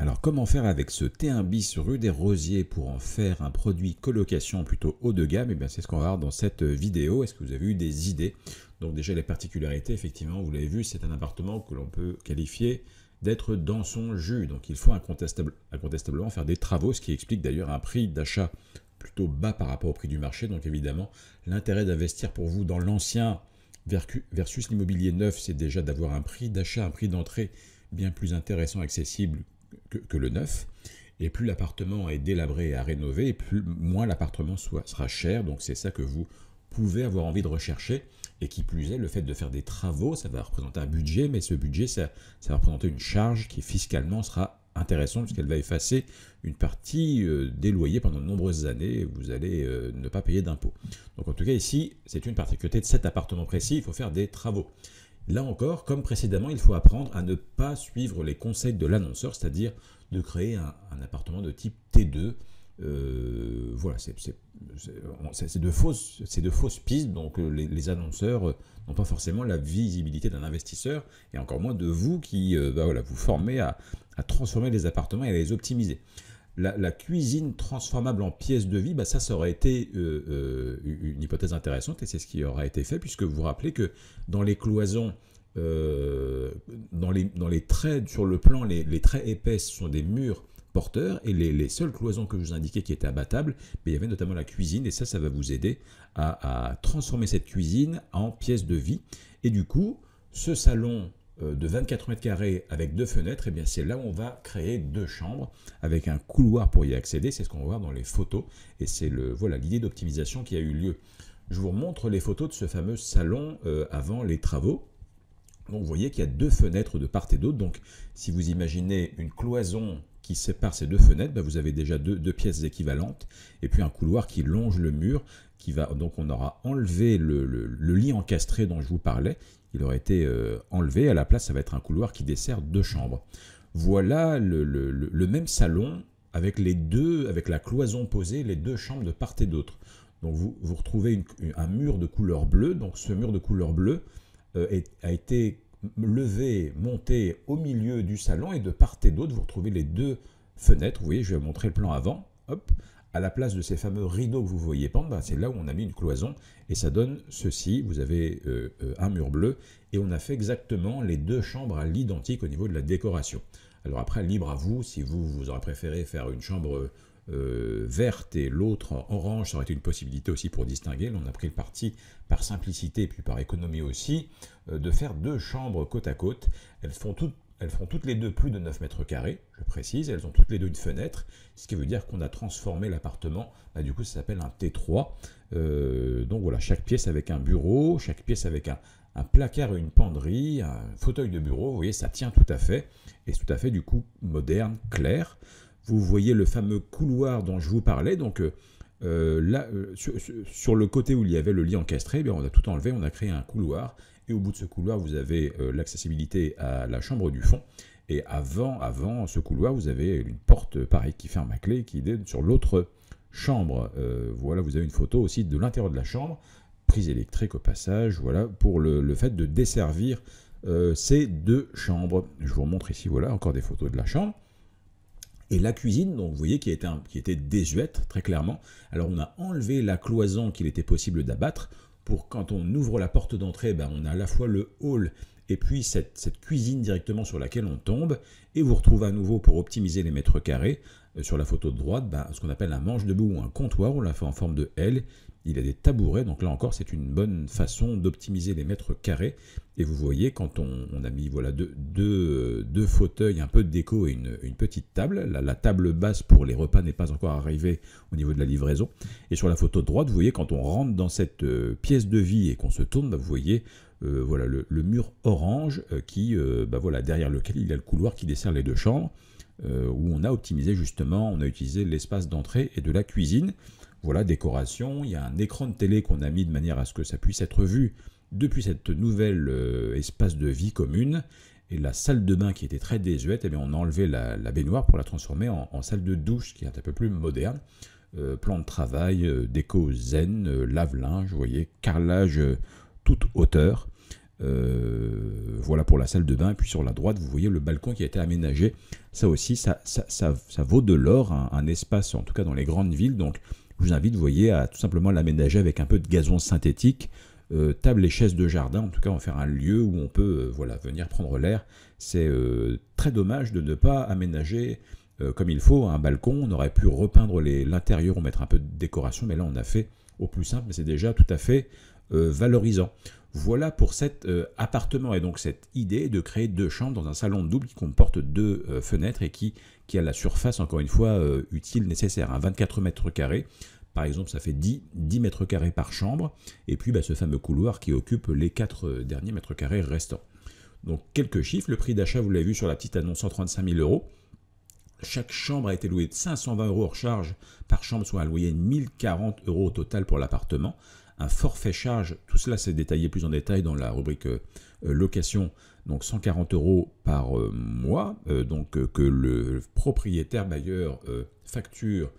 Alors comment faire avec ce T1 bis rue des Rosiers pour en faire un produit colocation plutôt haut de gamme Et eh bien c'est ce qu'on va voir dans cette euh, vidéo. Est-ce que vous avez eu des idées Donc déjà les particularités, effectivement, vous l'avez vu, c'est un appartement que l'on peut qualifier d'être dans son jus. Donc il faut incontestablement faire des travaux, ce qui explique d'ailleurs un prix d'achat plutôt bas par rapport au prix du marché. Donc évidemment, l'intérêt d'investir pour vous dans l'ancien versus l'immobilier neuf, c'est déjà d'avoir un prix d'achat, un prix d'entrée bien plus intéressant, accessible que, le neuf. Et plus l'appartement est délabré et à rénover, plus, moins l'appartement sera cher. Donc c'est ça que vous pouvez avoir envie de rechercher. Et qui plus est, le fait de faire des travaux, ça va représenter un budget, mais ce budget, ça, va représenter une charge qui fiscalement sera intéressante puisqu'elle va effacer une partie euh, des loyers pendant de nombreuses années et vous allez euh, ne pas payer d'impôts. Donc en tout cas ici, c'est une particularité de cet appartement précis, il faut faire des travaux. Là encore, comme précédemment, il faut apprendre à ne pas suivre les conseils de l'annonceur, c'est-à-dire de créer un, appartement de type T2. Euh, voilà, c'est de, fausses, pistes, donc euh, les, annonceurs euh, n'ont pas forcément la visibilité d'un investisseur, et encore moins de vous qui bah voilà, vous formez à, à transformer les appartements et à les optimiser la, cuisine transformable en pièce de vie, bah ça, ça aurait été euh, euh, une hypothèse intéressante et c'est ce qui aura été fait, puisque vous vous rappelez que dans les cloisons, euh, dans, les, traits, sur le plan, les, traits épaisses sont des murs porteurs et les, seules cloisons que je vous indiquais qui étaient abattables, mais il y avait notamment la cuisine et ça, ça va vous aider à, à transformer cette cuisine en pièce de vie. Et du coup, ce salon euh, de 24 mètres carrés avec deux fenêtres, et eh bien c'est là où on va créer deux chambres avec un couloir pour y accéder. C'est ce qu'on va voir dans les photos et c'est le voilà l'idée d'optimisation qui a eu lieu. Je vous montre les photos de ce fameux salon euh, avant les travaux. vous voyez qu'il y a deux fenêtres de part et d'autre. Donc si vous imaginez une cloison qui sépare ces deux fenêtres, ben, vous avez déjà deux, pièces équivalentes, et puis un couloir qui longe le mur, qui va donc on aura enlevé le, lit encastré dont je vous parlais, il aurait été euh, enlevé, à la place ça va être un couloir qui dessert deux chambres. Voilà le, même salon avec les deux, avec la cloison posée, les deux chambres de part et d'autre. Donc vous, vous retrouvez un mur de couleur bleue, donc ce mur de couleur bleue euh, a été lever, monter au milieu du salon et de part et d'autre, vous retrouvez les deux fenêtres. Vous voyez, je vais vous montrer le plan avant. Hop, à la place de ces fameux rideaux que vous voyez pendre, c'est là où on a mis une cloison et ça donne ceci. Vous avez euh, euh, un mur bleu et on a fait exactement les deux chambres à l'identique au niveau de la décoration. Alors après, libre à vous si vous, vous aurez préféré faire une chambre euh, verte et l'autre orange, ça aurait été une possibilité aussi pour distinguer. on a pris le parti, par simplicité et puis par économie aussi, euh, de faire deux chambres côte à côte. Elles font toutes elles font toutes les deux plus de 9 mètres carrés, je précise, elles ont toutes les deux une fenêtre, ce qui veut dire qu'on a transformé l'appartement, bah, du coup ça s'appelle un T3. Euh, donc voilà, chaque pièce avec un bureau, chaque pièce avec un, placard et une penderie, un fauteuil de bureau, vous voyez, ça tient tout à fait, et tout à fait du coup moderne, clair vous voyez le fameux couloir dont je vous parlais. Donc euh, euh, là, euh, sur, le côté où il y avait le lit encastré, eh bien, on a tout enlevé, on a créé un couloir. Et au bout de ce couloir, vous avez l'accessibilité à la chambre du fond. Et avant, avant ce couloir, vous avez une porte, pareil, qui ferme à clé, qui est sur l'autre chambre. voilà, vous avez une photo aussi de l'intérieur de la chambre, prise électrique au passage, voilà, pour le, fait de desservir ces deux chambres. Je vous montre ici, voilà, encore des photos de la chambre et la cuisine, donc vous voyez, qui était, qui était désuète, très clairement. Alors on a enlevé la cloison qu'il était possible d'abattre pour quand on ouvre la porte d'entrée, ben, on a à la fois le hall et puis cette, cuisine directement sur laquelle on tombe, et vous retrouvez à nouveau pour optimiser les mètres carrés, euh, sur la photo de droite, ben, ce qu'on appelle un manche debout ou un comptoir, on l'a fait en forme de L, il a des tabourets, donc là encore c'est une bonne façon d'optimiser les mètres carrés. Et vous voyez quand on, a mis voilà, deux, deux, deux, fauteuils, un peu de déco et une, petite table, la, table basse pour les repas n'est pas encore arrivée au niveau de la livraison. Et sur la photo de droite, vous voyez quand on rentre dans cette euh, pièce de vie et qu'on se tourne, bah, vous voyez euh, voilà, le, mur orange euh, qui, bah, voilà, derrière lequel il y a le couloir qui dessert les deux chambres. où on a optimisé justement, on a utilisé l'espace d'entrée et de la cuisine. Voilà, décoration, il y a un écran de télé qu'on a mis de manière à ce que ça puisse être vu depuis cette nouvelle euh, espace de vie commune. Et la salle de bain qui était très désuète, eh bien, on a enlevé la, baignoire pour la transformer en, salle de douche qui est un peu plus moderne. Euh, plan de travail, euh, déco zen, lave-linge, vous voyez, carrelage toute hauteur. voilà pour la salle de bain. Et puis sur la droite, vous voyez le balcon qui a été aménagé. Ça aussi, ça, vaut de l'or, un espace, en tout cas dans les grandes villes. Donc je vous invite, vous voyez, à tout simplement l'aménager avec un peu de gazon synthétique, euh, table et chaises de jardin. En tout cas, on faire un lieu où on peut euh, voilà, venir prendre l'air. C'est euh, très dommage de ne pas aménager comme il faut un balcon. On aurait pu repeindre l'intérieur ou mettre un peu de décoration, mais là, on a fait au plus simple, mais c'est déjà tout à fait valorisant. Voilà pour cet euh, appartement et donc cette idée de créer deux chambres dans un salon double qui comporte deux euh, fenêtres et qui, a la surface, encore une fois, euh, utile, nécessaire. à 24 mètres carrés, par exemple, ça fait 10, mètres carrés par chambre, et puis bah, ce fameux couloir qui occupe les 4 derniers mètres carrés restants. Donc quelques chiffres, le prix d'achat, vous l'avez vu sur la petite annonce, 135 000 euros. Chaque chambre a été louée de 520 euros hors charge par chambre, soit un loyer de 1040 euros au total pour l'appartement, un forfait charge. Tout cela, c'est détaillé plus en détail dans la rubrique euh, euh, location. Donc 140 euros par euh, mois, donc que le propriétaire bailleur facture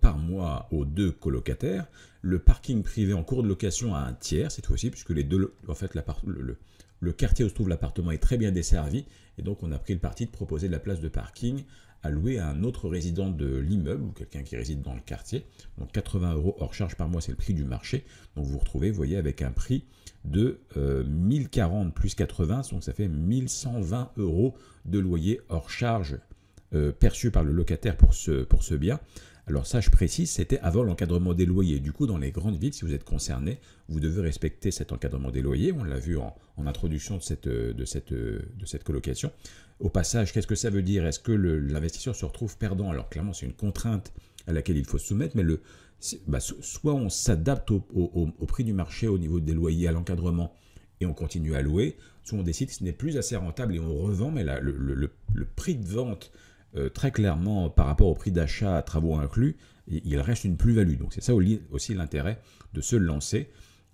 par mois aux deux colocataires. Le parking privé en cours de location à un tiers cette fois-ci, puisque les deux, en fait, la, part le, le quartier où se trouve l'appartement est très bien desservi et donc on a pris le parti de proposer de la place de parking à louer à un autre résident de l'immeuble ou quelqu'un qui réside dans le quartier. Donc 80 euros hors charge par mois, c'est le prix du marché. Donc vous vous retrouvez, voyez, avec un prix de 1040 euh, plus 80, donc ça fait 1120 euros de loyer hors charge euh, perçu par le locataire pour ce, pour ce bien, alors ça, je précise, c'était avant l'encadrement des loyers. Du coup, dans les grandes villes, si vous êtes concerné, vous devez respecter cet encadrement des loyers. On l'a vu en, introduction de cette, euh, de, euh, de cette colocation. Au passage, qu'est-ce que ça veut dire Est-ce que l'investisseur se retrouve perdant Alors clairement, c'est une contrainte à laquelle il faut se soumettre, mais le, bah, soit on s'adapte au, prix du marché, au niveau des loyers, à l'encadrement, et on continue à louer, soit on décide que ce n'est plus assez rentable et on revend, mais là, le, prix de vente euh, très clairement par rapport au prix d'achat à travaux inclus, il reste une plus-value. Donc c'est ça aussi l'intérêt de se lancer,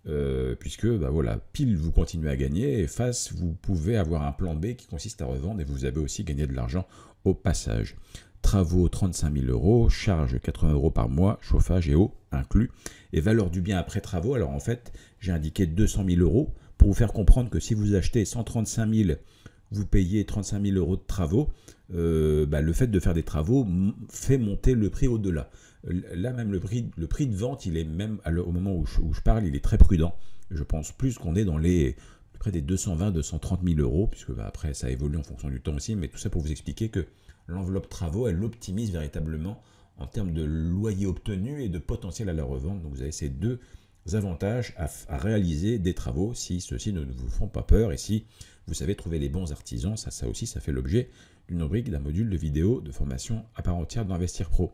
euh, puisque bah voilà, pile vous continuez à gagner et face vous pouvez avoir un plan B qui consiste à revendre et vous avez aussi gagné de l'argent au passage. Travaux 35 000 euros, charges 80 euros par mois, chauffage et eau inclus. Et valeur du bien après travaux, alors en fait j'ai indiqué 200 000 euros pour vous faire comprendre que si vous achetez 135 000 vous payez 35 000 euros de travaux, euh, bah, le fait de faire des travaux fait monter le prix au-delà. Euh, là même, le prix, de vente, il est même, au moment où je, parle, il est très prudent. Je pense plus qu'on est dans les près des 220-230 000 euros, puisque bah, après ça évolue en fonction du temps aussi, mais tout ça pour vous expliquer que l'enveloppe travaux, elle optimise véritablement en termes de loyer obtenu et de potentiel à la revente. Donc vous avez ces deux avantages à, réaliser des travaux si ceux-ci ne vous font pas peur et si vous savez trouver les bons artisans. Ça, ça aussi, ça fait l'objet d'une rubrique d'un module de vidéo de formation à part entière d'Investir Pro.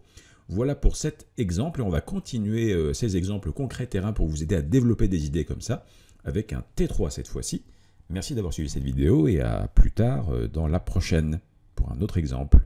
Voilà pour cet exemple et on va continuer euh, ces exemples concrets terrain pour vous aider à développer des idées comme ça avec un T3 cette fois-ci. Merci d'avoir suivi cette vidéo et à plus tard euh, dans la prochaine pour un autre exemple.